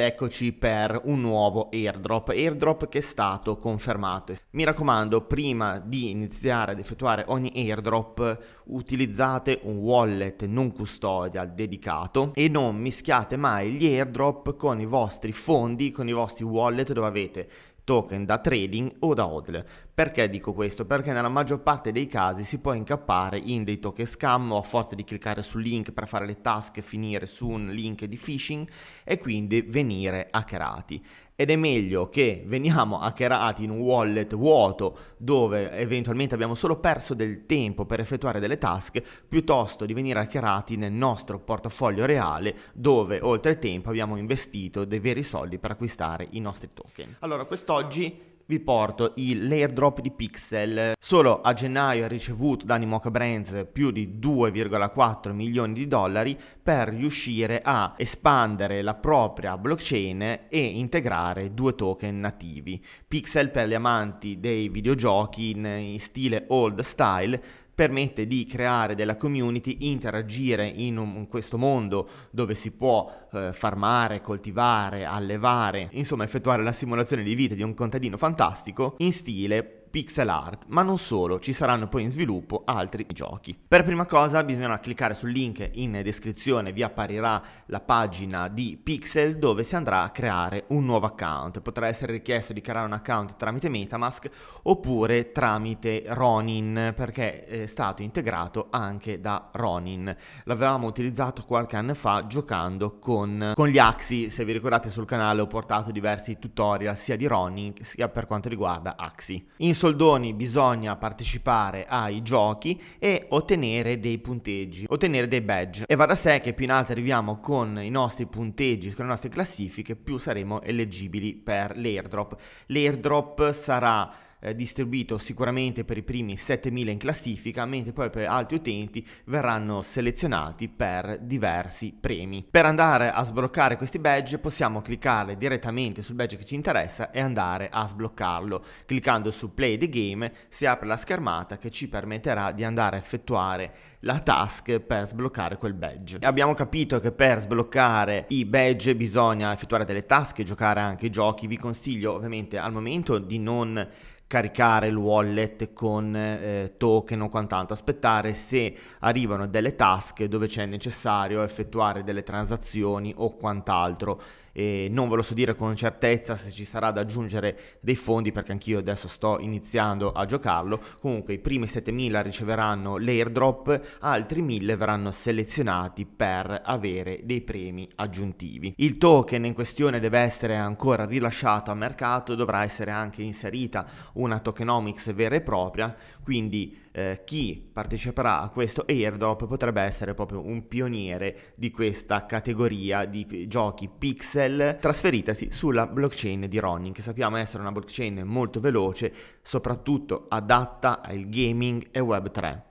Eccoci per un nuovo airdrop, airdrop che è stato confermato. Mi raccomando, prima di iniziare ad effettuare ogni airdrop, utilizzate un wallet non custodial dedicato e non mischiate mai gli airdrop con i vostri fondi, con i vostri wallet dove avete token da trading o da hodl. Perché dico questo? Perché nella maggior parte dei casi si può incappare in dei token scam o a forza di cliccare sul link per fare le task finire su un link di phishing e quindi venire hackerati ed è meglio che veniamo hackerati in un wallet vuoto dove eventualmente abbiamo solo perso del tempo per effettuare delle task piuttosto di venire hackerati nel nostro portafoglio reale dove oltre tempo abbiamo investito dei veri soldi per acquistare i nostri token. Allora quest'oggi vi porto il l'airdrop di Pixel. Solo a gennaio ha ricevuto da Animoca Brands più di 2,4 milioni di dollari per riuscire a espandere la propria blockchain e integrare due token nativi. Pixel per gli amanti dei videogiochi in stile old style permette di creare della community, interagire in, un, in questo mondo dove si può eh, farmare, coltivare, allevare, insomma effettuare la simulazione di vita di un contadino fantastico in stile pixel art, ma non solo, ci saranno poi in sviluppo altri giochi. Per prima cosa bisognerà cliccare sul link in descrizione, vi apparirà la pagina di Pixel dove si andrà a creare un nuovo account. Potrà essere richiesto di creare un account tramite Metamask oppure tramite Ronin perché è stato integrato anche da Ronin. L'avevamo utilizzato qualche anno fa giocando con, con gli Axi, se vi ricordate sul canale ho portato diversi tutorial sia di Ronin sia per quanto riguarda Axi. In soldoni bisogna partecipare ai giochi e ottenere dei punteggi, ottenere dei badge. E va da sé che più in alto arriviamo con i nostri punteggi, con le nostre classifiche, più saremo eleggibili per l'airdrop. L'airdrop sarà eh, distribuito sicuramente per i primi 7000 in classifica, mentre poi per altri utenti verranno selezionati per diversi premi. Per andare a sbloccare questi badge possiamo cliccare direttamente sul badge che ci interessa e andare a sbloccarlo. Cliccando su play the game si apre la schermata che ci permetterà di andare a effettuare la task per sbloccare quel badge. Abbiamo capito che per sbloccare i badge bisogna effettuare delle task e giocare anche i giochi. Vi consiglio ovviamente al momento di non caricare il wallet con eh, token o quant'altro, aspettare se arrivano delle tasche dove c'è necessario effettuare delle transazioni o quant'altro. E non ve lo so dire con certezza se ci sarà da aggiungere dei fondi perché anch'io adesso sto iniziando a giocarlo. Comunque i primi 7000 riceveranno l'airdrop, altri 1000 verranno selezionati per avere dei premi aggiuntivi. Il token in questione deve essere ancora rilasciato a mercato, dovrà essere anche inserita una tokenomics vera e propria, quindi eh, chi parteciperà a questo airdrop potrebbe essere proprio un pioniere di questa categoria di giochi pixel trasferitasi sulla blockchain di Ronin, che sappiamo essere una blockchain molto veloce, soprattutto adatta al gaming e Web3.